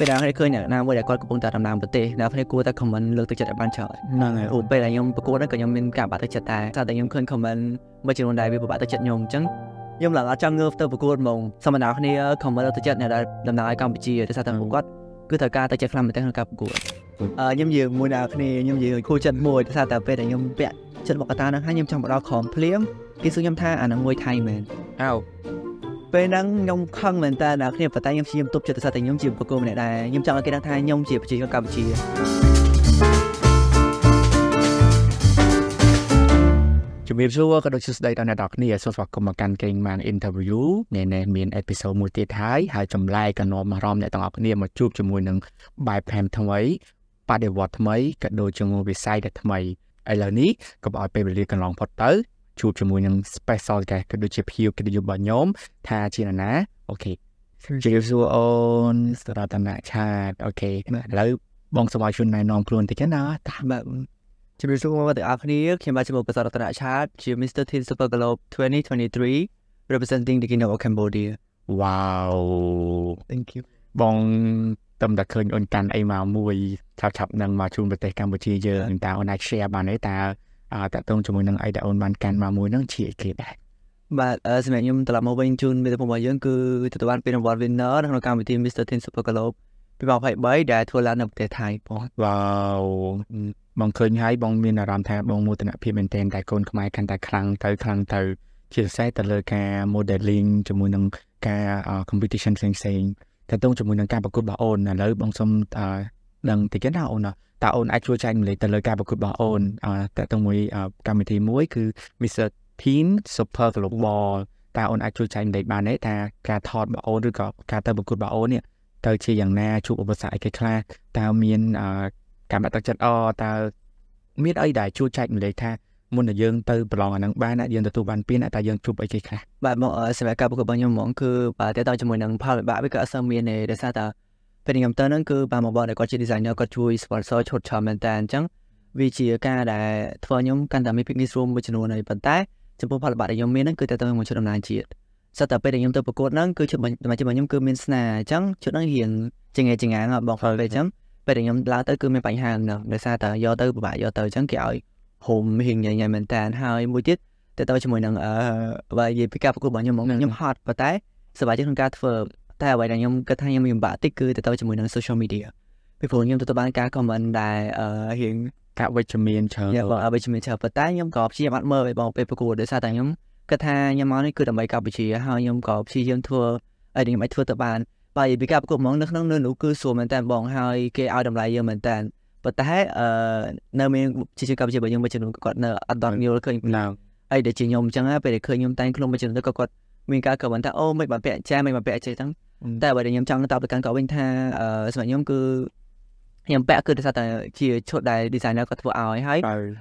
ពេលដែលខ្ញុំឃើញអ្នកណាមួយដែលគាត់កំពុងតែដំណើរប្រទេសអ្នកខ្ញុំគួរតែ comment លើកទឹកចិត្តឲ្យបានច្រើនហ្នឹងហើយអូពេលដែលខ្ញុំប្រកួតហ្នឹងក៏ខ្ញុំមានការបាក់ទឹកចិត្តដែរតែខ្ញុំឃើញ comment មួយចំនួនដែរវាពិបាកទឹកចិត្តខ្ញុំអញ្ចឹងខ្ញុំឡើងអត់ចង់ងើបទៅប្រកួតហ្មងសមណ្ដៅគ្នា comment លើកទឹកចិត្តអ្នកដែលដំណើរឲ្យកម្ពុជាដោយសារតែពួកគាត់គឺត្រូវការទឹកចិត្តខ្លាំងមែនទែនក្នុងការប្រកួតអឺខ្ញុំយើងមួយដែរគ្នាខ្ញុំយើងគូចិត្តមួយដោយសារតែពេលដែលខ្ញុំពាក់ចិត្តមកកតាហ្នឹងហើយខ្ញុំចង់មកដល់ក្រុមភ្លាមគេសួរខ្ញុំថាអានឹងមួយថៃមែនអោពេលហ្នឹងខ្ញុំខឹងមែនតើអ្នកគ្នាប៉ុន្តែខ្ញុំព្យាយាមទប់ចិត្តសាស្ត្រតែខ្ញុំជាបុគ្គលម្នាក់ដែរខ្ញុំចង់ឲ្យគេដឹងថាខ្ញុំជាប្រជាជនកម្ពុជាជំរាបសួរក៏ដូចជាស្ដីដល់អ្នកនរគ្នាសូមស្វាគមន៍មកកាន់ King Man Interview នេះនេះមានអេពីសូតមួយទៀតហើយហើយចម្លែកក៏នាំអារម្មណ៍អ្នកទាំងអស់គ្នាមកជួបជាមួយនឹងបែបផែនថ្មីបដិវត្តថ្មីក៏ដូចជាមួយវិស័យដែលថ្មីឥឡូវនេះកុំឲ្យពេលវេលាកន្លង ផុតទៅជួបជាមួយនឹង special guest គឺដូចជាភៀវកិត្តិយសរបស់ខ្ញុំថាជានរណាអូខេជម្រាបសួរអូនសរតនឆាតអូខេឥឡូវបងសូមឲ្យជូនណែនាំខ្លួនតិចណាតាមបាទជម្រាបសួរមកទាំងអស់គ្នាខ្ញុំបាទឈ្មោះប្រសរតនឆាតជា Mr. Teen Super Globe 2023 representing the Kingdom of Cambodia Wow Thank you បងតើតើឃើញអូនកាន់អីមកមួយឆាប់ឆាប់នឹងមកជូនប្រទេសកម្ពុជាយើងតើអូនអាច share បានទេតើតាក់ទងជាមួយនឹងអីដែលអូនបានកាន់មកមួយហ្នឹងជាអីគេដែរបាទសម្រាប់ខ្ញុំត្រឡប់មកវិញជូនមិត្តភ័ក្ដិរបស់យើងគឺទទួលបានពានរង្វាន់ winner នៅក្នុងកម្មវិធី Mr. Tin Super Globe 2023ដែលធ្វើឡើងនៅប្រទេសថៃបងវ៉ាវបងឃើញហើយបងមានអារម្មណ៍ថាបងមោទនភាពមែនទែនតែកូនខ្មែរកាន់តែខ្លាំងទៅខ្លាំងទៅ ជាពិសេសទៅលើការ modeling ជាមួយនឹងការ competition ផ្សេងៗតទៅជាមួយនឹងការប្រកួតរបស់អូនឥឡូវបងសុំដឹងតិចណាអូនណាតើអូនអាចជួយចែករំលែកទៅលើការប្រកួតរបស់អូនតើទៅមួយកម្មវិធីមួយ គឺ Mr Teen Super Global តើអូនអាចជួយចែករំលែកបានទេថាការថតរបស់អូនឬក៏ការទៅប្រកួតរបស់អូននេះទៅជាយ៉ាងណាជួបឧបសគ្គអីគេខ្លះតើមានការបាក់ទឹកចិត្តអតើមានអីដែលជួយចែករំលែកថាមុនដែលយើងទៅប្រឡងអានឹងបានយើងទទួលបានពានតែយើងជួបអីគេខ្លះបាទមកសម្រាប់ការប្រកួតរបស់ខ្ញុំហ្មងគឺបាទតើតើជាមួយនឹងផលវិបាកវាក៏អត់សូវមានទេដោយសារតែពេលខ្ញុំទៅហ្នឹងគឺប៉ាមកបងដែលគាត់ជា designer គាត់ជួយ sponsor ឈុតឆាមែនតើអញ្ចឹងវាជា ការដែលធ្វើខ្ញុំកាន់តែមានភាពងាយស្រួលមួយចំនួនហើយប៉ុន្តែចំពោះផលប័ត្រដែលខ្ញុំមានហ្នឹងគឺតែទៅមួយឈុតដំណាងជាតិសត្វតែពេលដែលខ្ញុំទៅប្រកួតហ្នឹងគឺឈុតតែជាមួយខ្ញុំគឺមានស្នាអញ្ចឹងឈុតហ្នឹងរៀងចង្អេចង្អាងបងប្អូនពេលអញ្ចឹងពេលដែលខ្ញុំឡើងទៅគឺមានបញ្ហាហ្នឹងដោយសារតែយកទៅពិបាកយកទៅអញ្ចឹងគេឲ្យហុំរៀងញ៉ៃញ៉ៃមែនតើហើយមួយទៀតតែទៅជាមួយនឹងអឺបើនិយាយពីការប្រកួតរបស់ខ្ញុំមកខ្ញុំហត់ប៉ុន្តែសប្បាយចិត្តក្នុងការធ្វើតែអ្វីដែលខ្ញុំគិតថាខ្ញុំមានបាក់តិចគឺទៅទៅជាមួយនឹង social media ពីព្រោះខ្ញុំទទួលបានការ comment ដែលអឺរៀងការវិជ្ជមានច្រើនយកអវិជ្ជមានច្រើនប៉ុន្តែខ្ញុំក៏ព្យាយាមអត់មើលឲ្យបងពេលប្រគួតដោយសារតែខ្ញុំគិតថាខ្ញុំមកនេះគឺដើម្បីកម្ពុជាហើយខ្ញុំក៏ព្យាយាមធ្វើឲ្យខ្ញុំអាចធ្វើទៅបានបើនិយាយពីការប្រគួតហ្មងនៅក្នុងនៅនោះគឺស្រួលមែនតើបងហើយគេឲ្យតម្លៃយើងមែនតើប៉ុន្តែអឺនៅមានជាជាកម្ពុជារបស់យើងមួយចំនួនគាត់នៅអត់ដល់យល់ឃើញអីដែលជាខ្ញុំអញ្ចឹងពេលដែលឃើញខ្ញុំតែងខ្លួនមួយចំនួនគាត់គាត់មានការកែបន្ទថាអូមិនបាក់ពាក់ចែមិនបាក់ពាក់ចែទាំងតែបើខ្ញុំចង់តបទៅកាន់គាត់វិញថាសម្រាប់ខ្ញុំគឺខ្ញុំពាក់គឺដោយសារតែជាឈុតដែល designer គាត់ធ្វើឲ្យហើយ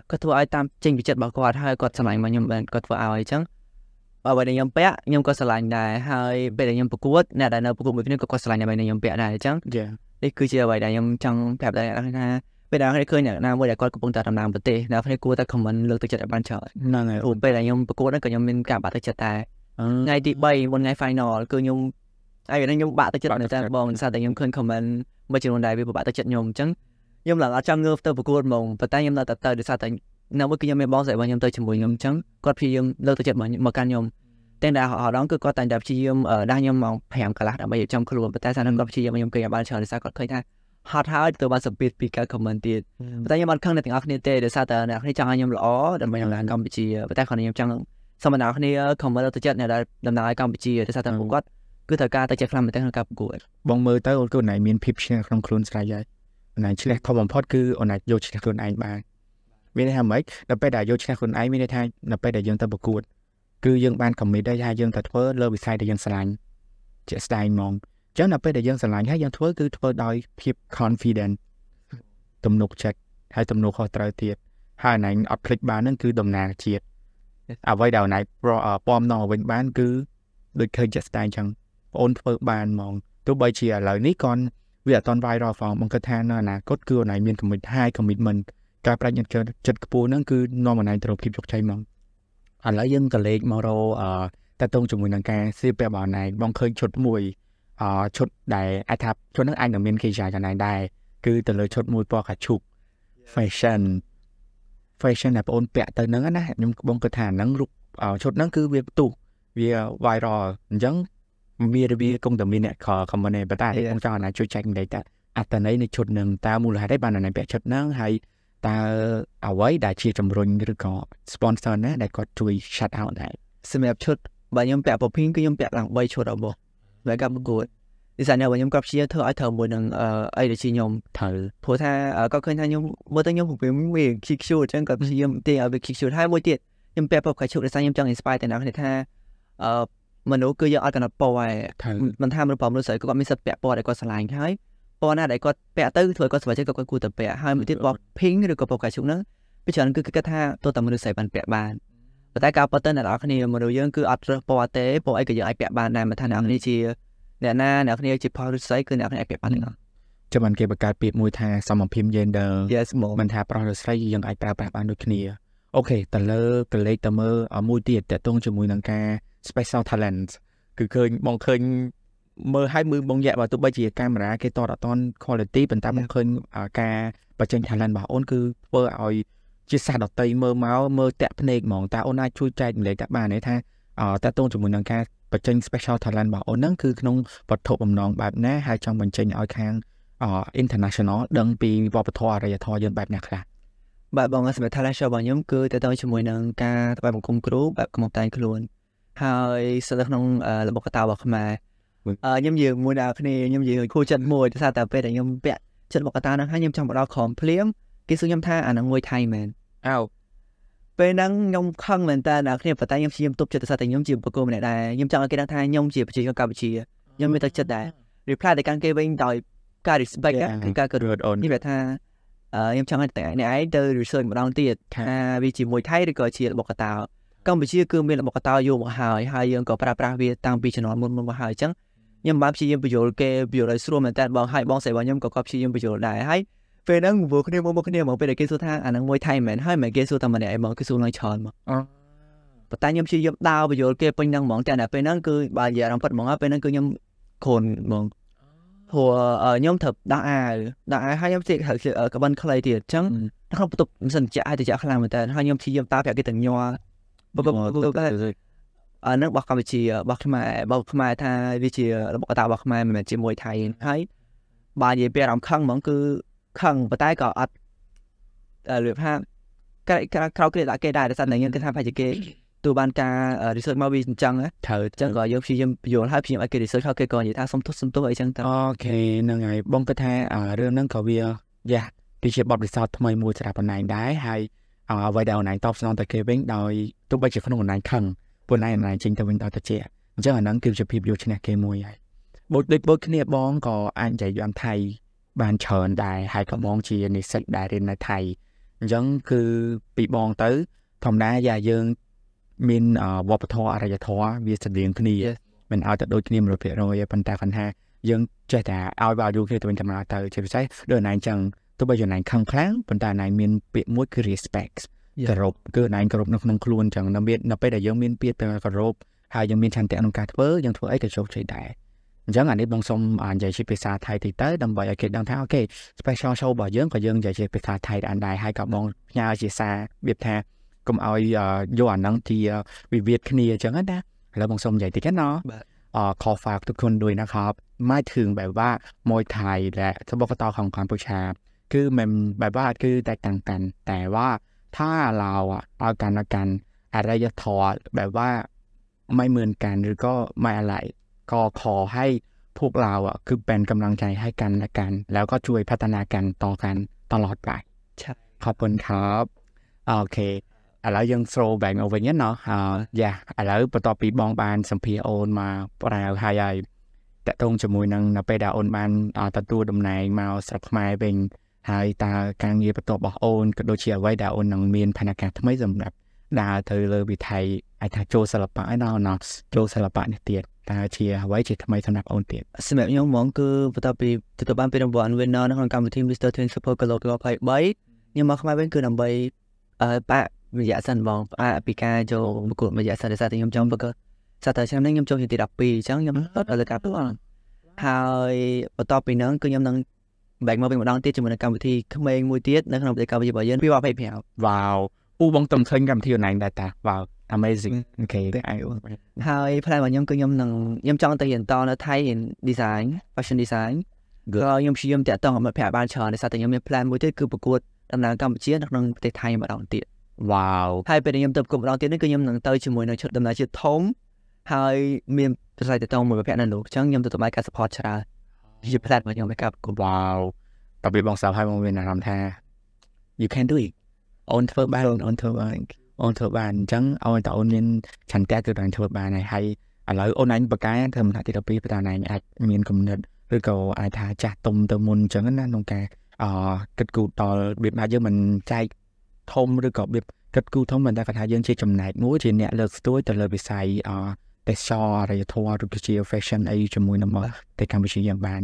គាត់ធ្វើឲ្យតាមចេញពីចិត្តរបស់គាត់ហើយគាត់ឆ្លាញ់មកខ្ញុំបានគាត់ធ្វើឲ្យអញ្ចឹងបើបើខ្ញុំពាក់ខ្ញុំក៏ឆ្លាញ់ដែរហើយពេលដែលខ្ញុំប្រកួតអ្នកដែលនៅប្រកួតមួយគ្នាក៏គាត់ឆ្លាញ់ដែរពេលខ្ញុំពាក់ដែរអញ្ចឹងនេះគឺជាអ្វីដែលខ្ញុំចង់ប្រាប់ដែរថាពេលដែលខ្ញុំឃើញអ្នកណាមួយដែលគាត់កំពុងតែដំណើរប្រទេសអ្នកគ្នាគួរតែ comment លើកទឹកចិត្តឲ្យបានច្រើនហ្នឹងហើយពេលដែលខ្ញុំប្រកួតហ្នឹងក៏ខ្ញុំមានការបាក់ទឹកចិត្តដែរថ្ងៃទី3មុនថ្ងៃ final គឺខ្ញុំហើយវានឹងខ្ញុំបាក់ទឹកចិត្តមែនតើបងសារតែខ្ញុំឃើញ comment មួយចំនួនដែរវាពិបាកទឹកចិត្តខ្ញុំអញ្ចឹងខ្ញុំឡើងអត់ចង់ងើបទៅប្រកួតហ្មងប៉ុន្តែខ្ញុំនៅតែទៅដោយសារតែនៅមួយគឺខ្ញុំមានបងស្រីរបស់ខ្ញុំទៅជាមួយខ្ញុំអញ្ចឹងគាត់ព្យាយាមលើកទឹកចិត្តមកកាន់ខ្ញុំតែដែលហោដងគឺគាត់តែតែព្យាយាមដាស់ខ្ញុំមក5កន្លះដើម្បីចំខ្លួនប៉ុន្តែសារនឹងគាត់ព្យាយាមខ្ញុំគេឲ្យបានច្រើនដោយសារគាត់ឃើញថាហត់ហើយទៅបានសម្ពាធពីការ comment ទៀតប៉ុន្តែខ្ញុំអត់ខឹងអ្នកទាំងអស់គ្នាទេដោយសារតែអ្នកគ្នាចង់ឲ្យខ្ញុំល្អដើម្បីដំណើរកម្ពុជាប៉ុន្តែគាត់ខ្ញុំចង់សមអ្នកគ្នា comment ទៅចិត្តអ្នកដែលដំណើរកម្ពុជាដោយសារតែពួកគាត់គឺត្រូវការទៅជាខ្លាំងមែនទែនក្នុងការប្រកួតបងមើលទៅអូនគឺណៃមានភាពឆ្នើក្នុងខ្លួនស្រេចហើយអូនឯងឆ្លះធំបំផុតគឺអូនឯងយកឆ្នះខ្លួនឯងបានមានន័យថាម៉េចដល់ពេលដែលយកឆ្នះខ្លួនឯងមានន័យថាដល់ពេលដែលយើងទៅប្រកួត គឺយើងបានខមមីតដែរថាយើងទៅធ្វើលើវិស័យដែលយើងស្រឡាញ់ជាក់ស្ដែងហ្មងអញ្ចឹងដល់ពេលដែលយើងស្រឡាញ់ហើយយើងធ្វើគឺធ្វើដោយភាព confident ទំនុកចិត្តហើយទំនួលខុសត្រូវទៀតហើយណៃអត់ភ្លេចបានហ្នឹងគឺតំណាងជាតិអ្វីដែលណៃពំណងវិញបាន គឺដូចឃើញជាក់ស្ដែងអញ្ចឹងបងធ្វើបានហ្មងទោះបីជាឥឡូវនេះគាត់វាអត់ទាន់ viral ផងបងគិតថានៅអនាគតគឺអូនឯងមាន commit high commitment ការប្រាជ្ញាចិត្តខ្ពស់ហ្នឹងគឺនាំអូនឯងទៅរកភាពជោគជ័យហ្មងឥឡូវយើងក៏លេខមករអតតងជាមួយនឹងការសៀពរបស់ណៃបងឃើញឈុតមួយអឈុតដែលអាចថាឈុតហ្នឹងអាចនឹងមានគេច្រើនណៃដែរគឺទៅលើឈុតមួយពណ៌កាឈូក fashion fashion ដែលបងអូនពាក់ទៅហ្នឹងណាខ្ញុំបងគិតថាហ្នឹងរូបឈុតហ្នឹងគឺវាផ្ទុះវា viral អញ្ចឹងមានរបៀបគង់តែមានអ្នកខល comment ទេប៉ុន្តែខ្ញុំចង់ឲ្យណាជួយចែកម្លេចតើអត្តន័យនៃឈុតនឹងតើមូលហេតុអីបានអ្នកពាក់ឈុតនឹងហើយតើអ្វីដែលជាជំរុញឬក៏ sponsor ណាដែលគាត់ជួយ shut out ដែរសម្រាប់ឈុតបើខ្ញុំពាក់ popping គឺខ្ញុំពាក់ឡើង3ឈុតរបស់វាកាប់ប្រកួតនេះសារនេះបើខ្ញុំកັບជាធ្វើឲ្យត្រូវមួយនឹងអីដែលជាខ្ញុំត្រូវព្រោះថាគាត់ឃើញថាខ្ញុំមើលទៅខ្ញុំពង្រឹងវា kick shoot អញ្ចឹងគាត់ព្យាយាមទាញឲ្យវា kick shoot ហើយមួយទៀតខ្ញុំពាក់ pop ខឈុតដោយសារខ្ញុំចង់ inspire តែអ្នកគ្នាថាអឺមនុស្សគឺយើងអត់កំណត់ពណ៌ឯងមិនថាមនុស្សប្រមមនុស្សស្រីគាត់មានសិទ្ធិពាក់ពណ៌ដែលគាត់ស្រឡាញ់ហើយពណ៌ណាដែលគាត់ពាក់ទៅធ្វើគាត់សុខចិត្តគាត់គួរតែពាក់ហើយមួយទៀតពណ៌ pink ឬក៏ពណ៌កាឈូកហ្នឹងពីច្រើនគឺគេគិតថាទោះតែមនុស្សស្រីបានពាក់បានប៉ុន្តែការប៉ះទែនអ្នកនរគ្នាមនុស្សយើងគឺអត់រើសពណ៌ទេពណ៌អីក៏យើងអាចពាក់បានដែរមិនថាអ្នកនេះជាអ្នកណាអ្នកគ្នាជាផលឫស្សីគឺអ្នកគ្នាអាចពាក់បានទាំងអស់ចាំបានគេបង្កើតពាក្យមួយថា សមភាព gender មិនថាប្រុសឬស្រីយើងអាចប្រើប្រាស់បានដូចគ្នាអូខេតើលើកលេចតើមើលមួយទៀតតកតងជាមួយនឹងការ special talent គឺឃើញបងឃើញមើលឲ្យមើលបងយ៉ាក់បើទោះបីជាកាមេរ៉ាគេតតអត់តន quality ប៉ុន្តែបងឃើញការបញ្ចេញ talent របស់អូនគឺធ្វើឲ្យជាសាសដតីមើលមកមើលតាក់ភ្នែកហ្មងតើអូនអាចជួយចែកម្លែកតាបានទេថាតើតោងជាមួយនឹងការបញ្ចេញ special talent របស់អូនហ្នឹងគឺក្នុងវត្ថុបំណងបែបណាហើយចង់បញ្ចេញឲ្យខាង international ដឹងពីវប្បធម៌អរិយធម៌យើងបែបណាខ្លះបាទបងសម្រាប់ talent show របស់ខ្ញុំគឺតើតោងជាមួយនឹងការត្បាញបង្គំគ្រូបែបកំពុងតែងខ្លួនហើយស្ថិតនៅក្នុងល្បុក្កតោរបស់ខ្មែរខ្ញុំយើងមួយដល់គ្នាខ្ញុំយើងគូចិត្តមួយដោយសារតែពេលដែលខ្ញុំពាក់ចិត្តល្បុក្កតោហ្នឹងហើយខ្ញុំចង់មកដល់ក្រមភ្លាមគេសួរខ្ញុំថាអាហ្នឹងមួយថៃមែនអោពេលហ្នឹងខ្ញុំខឹងមែនតើអ្នកគ្នាប៉ុន្តែខ្ញុំព្យាយាមទប់ចិត្តតែខ្ញុំជាបុគ្គលម្នាក់ដែរខ្ញុំចង់ឲ្យគេដឹងថាខ្ញុំជាប្រជាជនកម្ពុជាខ្ញុំមានទឹកចិត្តដែរ reply ទៅកាន់គេវិញដោយការ respect គឺការគោរពអូននេះវាថាអឺខ្ញុំចង់ឲ្យតែអ្នកឯងទៅ research ម្ដងទៀតថាវាជាមួយថៃឬក៏ជាបុកតាកម្ពុជាគឺមានរបបកតោយូរមកហើយហើយយើងក៏ប្រើប្រាស់វាតាំងពីជំនាន់មុនមុនមកហើយអញ្ចឹងខ្ញុំបានព្យាយាមបញ្យល់គេបញ្យល់ឲ្យស្រួលមែនតើបងហើយបងស្រីរបស់ខ្ញុំក៏គាត់ព្យាយាមបញ្យល់ដែរហើយពេលហ្នឹងពួកគ្នាមកមកគ្នាមកពេលគេសួរថាអាហ្នឹងមួយថៃមែនហើយមិនគេសួរតែម្នាក់ឯងមកគឺសួរឡើងច្រើនមកប៉ុន្តែខ្ញុំព្យាយាមដើរបញ្យល់គេពេញហ្នឹងហ្មងតែពេលហ្នឹងគឺបើនិយាយអារម្មណ៍ពិតហ្មងពេលហ្នឹងគឺខ្ញុំខូនហ្មងព្រោះខ្ញុំត្រូវដាក់អាវដាក់អាវហើយខ្ញុំទៀតត្រូវក្បិនខ្លីទៀតអញ្ចឹងក្នុងបន្ទប់មិនសិនជាអាចតិចខ្លាំងមែនតើហើយខ្ញុំព្យាយាមតាមប្រាក់គេទាំងញ័រអានឹងរបស់កម្ពុជារបស់ខ្មែររបស់ខ្មែរថាវាជា របបកតារបស់ខ្មែរមិនមែនជាមួយថៃហើយបើនិយាយពីអារម្មណ៍ខឹងហ្មងគឺខឹងប៉ុន្តែក៏អត់លឿនថាក្រៅក្រៅគ្រាដាក់គេដែរតែសិនតែខ្ញុំគិតថាប្រហែលជាគេទូបានការ research មកវាអញ្ចឹងត្រូវអញ្ចឹងក៏យើងព្យាយាមពយល់ហើយព្យាយាមឲ្យគេ research ហើយគេក៏និយាយថាសុំទោសសុំទោសអីចឹងទៅអូខេហ្នឹងហើយបងគិតថារឿងហ្នឹងក៏វាយ៉ាគឺជាបទពិសោធន៍ថ្មីមួយសម្រាប់បណ្ណាញដែរហើយអ្វីដែលអនឡាញតបស្នងទៅគេវិញដោយទោះបីជាក្នុងអនឡាញខឹងប៉ុន្តែអនឡាញចេញទៅវិញដល់ទៅជាអញ្ចឹងអាហ្នឹងគឺជាភាពយល់ឈ្នះគេមួយហើយបើដូចបើគ្នាបងក៏អាចនិយាយយំថៃបានច្រើនដែរហើយក៏បងជានិស្សិតដែលរៀននៅថៃអញ្ចឹងគឺពីបងទៅធម្មតាយ៉ាយើងមានវប្បធម៌អរិយធម៌វាស្តៀងគ្នាមិនឲ្យតែដូចគ្នា100%ទេប៉ុន្តែគាត់ថាយើងចេះតែឲ្យ value គ្នាទៅវិញទៅមកទៅជាពិសេសដូចណៃអញ្ចឹងទោះបីចំណាញ់ខឹងខ្លាំងប៉ុន្តែណៃមានពាក្យមួយគឺ respect គោរពគឺណៃគោរពនៅក្នុងខ្លួនចឹងនៅមាននៅពេលដែលយើងមានពាក្យពេលគោរពហើយយើងមានឆន្ទៈក្នុងការធ្វើយើងធ្វើអីក៏ជោគជ័យដែរអញ្ចឹងអានេះបងសូមនិយាយជាភាសាថៃតិចទៅដើម្បីឲ្យគេដឹងថាអូខេ special show របស់យើងក៏យើងនិយាយជាភាសាថៃដែរហើយក៏បងផ្ញើជាសារបៀបថាកុំឲ្យយកអាហ្នឹងជាវិវាទគ្នាអញ្ចឹងណាឥឡូវបងសូមនិយាយតិចណាអขอฝากทุกคนด้วยนะครับหมายถึงแบบว่ามวยไทยและสบกตของกัมพูชาคือมันแบบว่าคือแตกต่างกัน แต่ว่าถ้าเราอ่ะเอากันเอากันอะไรจะถอดแบบว่าไม่เหมือนกันหรือก็ไม่อะไรก็ขอให้พวกเราอ่ะคือเป็นกำลังใจให้กันและกัน แล้วก็ช่วยพัฒนากันต่อกันตลอดไปขอบคุณครับโอเค แล้วยังโรแบ่งเอาไว้เนี้ยเนาะอ่าอย่าแล้วต่อปีบองบานสัมพีโอนมาปลายหายแต่ตรงจมูกนังนับไปดาโอนบานอ่าตัดตัวดมนหนมาสักไม้เป็นហើយតើការងារបន្ទាប់របស់អូនក៏ដូចជាអ្វីដែលអូននឹងមានផែនការថ្មីសម្រាប់ដើរទៅលើវិថីអាចថាចូលសិល្បៈឯណោណាចូលសិល្បៈនេះទៀតតើជាអ្វីជាថ្មីសម្រាប់អូនទៀតសម្រាប់ខ្ញុំហ្មងគឺបន្ទាប់ពីទទួលបានពានរង្វាន់ Winner នៅក្នុងកម្មវិធី Mr. Twin Super Glow Glow 23ខ្ញុំមកខ្មែរវិញគឺដើម្បីអឺបាក់រយៈសិនបងផ្អាកពីការចូលប្រកួតរយៈសិនដែលខ្ញុំចង់ប្រកួតសតើឆ្នាំនេះខ្ញុំចូលជាទី12អញ្ចឹងខ្ញុំអត់លើការប្រកួតហើយបន្ទាប់ពីហ្នឹងគឺខ្ញុំនឹងបែកមកវិញម្ដងទៀតជាមួយនឹងកម្មវិធីក្មេងមួយទៀតនៅក្នុងប្រទេសកម្ពុជារបស់យើង2025 Wow ពូបងតំឃើញកម្មវិធី online ដែរតា Wow amazing អូខេហើយផ្លែរបស់ខ្ញុំគឺខ្ញុំនឹងខ្ញុំចង់ទៅរៀនតនៅថៃ in design fashion design ក៏ខ្ញុំព្យាយាមតាក់ទងกับមិត្តភ័ក្តិបានច្រើនដោយសារតែខ្ញុំមាន plan មួយទៀតគឺប្រកួតដំណើរកម្ពុជានៅក្នុងប្រទេសថៃម្ដងទៀត Wow ហើយពេលខ្ញុំទៅប្រកួតម្ដងទៀតនេះគឺខ្ញុំនឹងទៅជាមួយនឹងឈុតដំណើរជាតិធំហើយមានប្រស័យតាក់ទងមួយមិត្តភ័ក្តិនៅនោះអញ្ចឹងខ្ញុំទទួលបានការ support ច្រើននិយាយផ្លាត់មកខ្ញុំ make up ក៏ wow ប្រាប់បងសាប់ឲ្យបងមានអារម្មណ៍ថា you can do it អូនធ្វើបានអូនធ្វើបានអូនធ្វើបានអញ្ចឹងអូនតើអូនមានឆន្ទៈគឺបានធ្វើបានហើយហើយឥឡូវអូនឯងបកកែធ្វើមន្ទីរទី2ព្រោះតែឯងអាចមានគំនិតឬក៏អាចថាចាស់ទុំទៅមុនអញ្ចឹងណាក្នុងការអគិតគូរដល់របៀបអាចយើងមិនចែកធំឬក៏របៀបគិតគូរធំមិនតែគាត់ថាយើងជាចំណែកមួយជាអ្នកលើកស្ទួយទៅលើវិស័យអទេសចរអរិយធម៌ឬក៏ជា fashion អីជាមួយនឹងមកទៅកម្ពុជាយើងបាន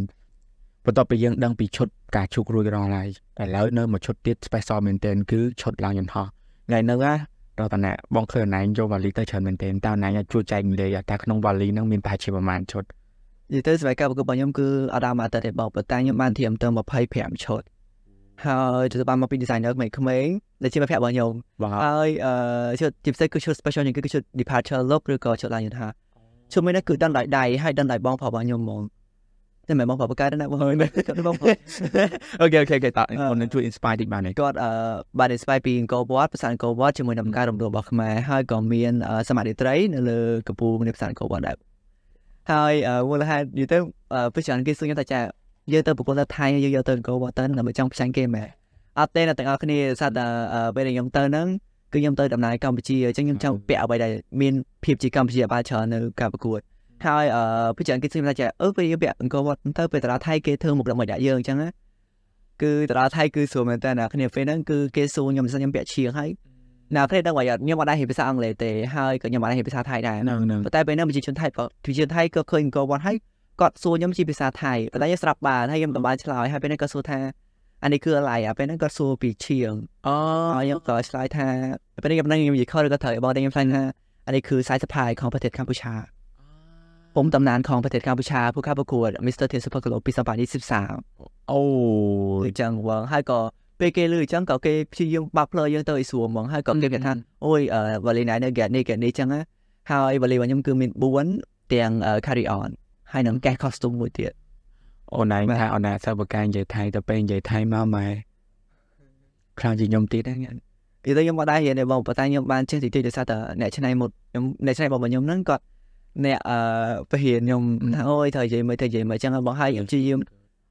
បន្ទាប់ពីយើងដឹងពីឈុតការជុករួចរាល់ហើយតែឡើយនៅមួយឈុតទៀត special មែនទែនគឺឈុតឡើងយន្តហោះថ្ងៃនេះណារតនៈបងឃើញណៃយកវ៉ាលីទៅច្រើនមែនទែនតើណៃអាចជួយចែកលេខតែក្នុងវ៉ាលីហ្នឹងមានប្រហែលជាប្រហែលឈុតនិយាយទៅសម័យកាលប្រកបរបស់ខ្ញុំគឺអត់ដល់មកអាទិត្យទេបងប៉ុន្តែខ្ញុំបានធៀបទៅ25ឈុតហើយទទួលបានមកពី designer ក្មេងៗដែលជាមិត្តភក្តិរបស់ខ្ញុំហើយអឺឈុតជាពិសេសគឺឈុត special នេះគឺឈុត departure look ឬក៏ឈុតឡើងយន្តហាឈុតមួយនេះគឺដឹងដោយដៃហើយដឹងដោយបងប្រុសរបស់ខ្ញុំហ្មងតែមិនបងប្រុសបកកើតណាបងអូខេអូខេអូខេតើខ្ញុំនឹងជួយ inspire តិចបានទេគាត់អឺបាន inspire ពីអង្គរវត្តភាសាអង្គរវត្តជាមួយនឹងការរំលោភរបស់ខ្មែរហើយក៏មានសមាធិត្រីនៅលើកំពូលនៃភាសាអង្គរវត្តដែរហើយមូលហេតុយូរទៅពេលច្រើនគេសួរខ្ញុំថាចាយើងទៅប្រកួតនៅថៃយើងយកទៅ Go Button ដើម្បីចង់ផ្សាញ់គេមែនអត់ទេអ្នកទាំងអស់គ្នាសាត់ពេលដែលខ្ញុំទៅហ្នឹងគឺខ្ញុំទៅដំណើរកម្ពុជាអញ្ចឹងខ្ញុំចង់ពាក់អ្វីដែលមានភាពជាកម្ពុជាបាច្រើននៅការប្រកួតហើយអឺពីច្រើនគេស្គាល់ថាអឺពេលយើងពាក់អង្គវត្តទៅពេលតារាថៃគេធ្វើមុខដាក់មួយដាក់យើងអញ្ចឹងគឺតារាថៃគឺស្រួលមែនតើអ្នកគ្នាពេលហ្នឹងគឺគេសួរខ្ញុំថាខ្ញុំពាក់ឈៀងហើយអ្នកគ្នាដឹងថាខ្ញុំអត់ដែរហេភាសាអង់គ្លេសទេហើយក៏ខ្ញុំអត់ដែរហេភាសាថៃដែរហ្នឹងប៉ុន្តែពេលហ្នឹងប្រជាជនថៃប្រជាជនថៃក៏ឃើញអង្គវត្តហើយกอดซูยมจีภิษาไทยและยศรับบาท้ายมตบานฉลายให้เป็นนกกอดูท่า อันนี้คืออะไรอ่ะ เป็นนกกอดูปีเชียง อ๋อย่างกอดฉลายท่าเป็นนักนั่งยมหยิบข้าวหรือก็เถิดบอกได้ยมงไงฮะอันนี้คือสายสะพายของประเทศกัมพูชา ผมตำนานของประเทศกัมพูชาผู้ข้าประกวดมิสเตอร์เทสเปอร์กลปีสองพันยี่สิบสามโอ้จังหวังให้ก็ไปเกลือจังเก่าเกพี่ยังปักเลยยังเตยสวมหวังให้ก็เกลือนท่านโอ้ยเออวันนี้ไหนเนี่ยแกนี่แกนี่จังฮะฮาวไอวันนี้วันยังคือมินบ้วนเตียงคาริออนហើយនឹងកេះ costume មួយទៀតអូនឯងថាអូនឯងសើបកាយនិយាយថៃទៅពេលនិយាយថៃមកម៉ែខ្លាំងជាខ្ញុំទៀតហ្នឹងនិយាយទៅខ្ញុំក៏ដែរនិយាយបងប៉ុន្តែខ្ញុំបានចេះតិចតិចដោយសារតែអ្នកឆ្នៃមុតខ្ញុំអ្នកឆ្នៃបងរបស់ខ្ញុំហ្នឹងគាត់អ្នកអឺពហិរខ្ញុំថាអូយត្រូវនិយាយមើលត្រូវនិយាយមើលអញ្ចឹងបងហើយខ្ញុំជាយឹម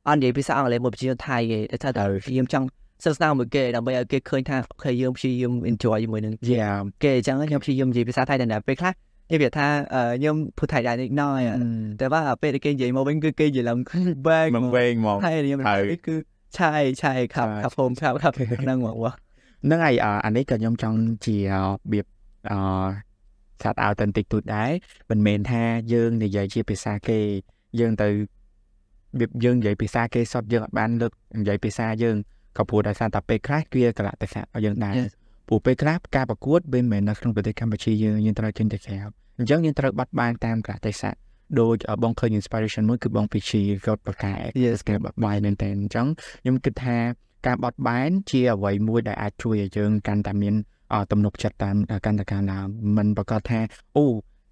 អត់និយាយភាសាអង់គ្លេសមកជាថៃគេតែថាតែខ្ញុំចង់សិស្សស្នាមមួយគេដើម្បីឲ្យគេឃើញថាអូខេយើងព្យាយាម enjoy ជាមួយនឹងគេអញ្ចឹងខ្ញុំព្យាយាមនិយាយភាសាថៃតែពេលខ្លះនិយាយថាខ្ញុំពូថៃដែរនេះណយតែថាពេលគេនិយាយមកវិញគឺគេនិយាយឡើងវែងវែងមកហើយខ្ញុំគឺឆៃឆៃខាប់ខាប់ហូមខាប់ខាប់ហ្នឹងមកវ៉ាហ្នឹងហើយអានេះក៏ខ្ញុំចង់ជារបៀបអឺឆាត authentic ទូដែរមិនមែនថាយើងនិយាយជាភាសាគេយើងទៅរបៀបយើងនិយាយភាសាគេសតយើងអត់បានលើកនិយាយភាសា យើងក៏ព្រោះដោយសារតែពេលខ្លះវាកលៈទេសៈរបស់យើងដែរព្រោះពេលខ្លះការប្រកួតវាមិនមែននៅក្នុងប្រទេសកម្ពុជាយើងយើងត្រូវចេញទៅក្រៅអញ្ចឹងយើងត្រូវបត់បែនតាមកាលៈទេសៈដោយបងឃើញ inspiration មួយគឺបងពីជាគាត់ប្រកែស្គាល់បត់បែនមែនតើអញ្ចឹងខ្ញុំគិតថាការបត់បែនជាអ្វីមួយដែលអាចជួយឲ្យយើង កាន់តែមានទំនុកចិត្តតាមកាន់តែកាន់តែមិនប្រកាសថាអូ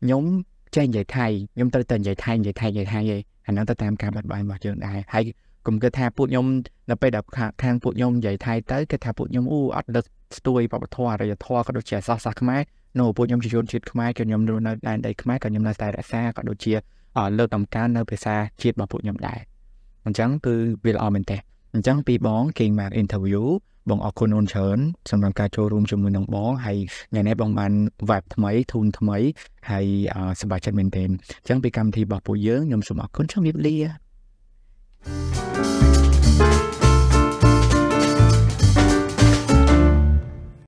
ខ្ញុំចេះនិយាយថៃខ្ញុំត្រូវតែនិយាយថៃនិយាយថៃនិយាយថៃឯងអាហ្នឹងទៅតាមការបត់បែនរបស់យើងដែរហើយកុំគិតថាពួកខ្ញុំនៅពេលដែលខាងពួកខ្ញុំនិយាយថៃទៅគេថាពួកខ្ញុំអូអត់ដឹកស្ទួយបបធរអរិយធម៌ក៏ដូចជាអសសាសខ្មែរនៅពួកខ្ញុំជាជនជាតិខ្មែរគឺខ្ញុំនៅដែនដីខ្មែរក៏ខ្ញុំនៅតែរក្សាក៏ដូចជា លើកតម្កើងនៅភាសាជាតិរបស់ពួកខ្ញុំដែរអញ្ចឹងគឺវាល្អមែនទេអញ្ចឹងពីបងគេងមក interview បងអរគុណអូនច្រើនសម្រាប់ការចូលរួមជាមួយនឹងបងហើយថ្ងៃនេះបងបាន vibe ថ្មីធូន ថ្មីហើយសប្បាយចិត្តមែនទែនអញ្ចឹងពីកម្មវិធីរបស់ពួកយើងខ្ញុំសូមអរគុណជំរាបលា thank you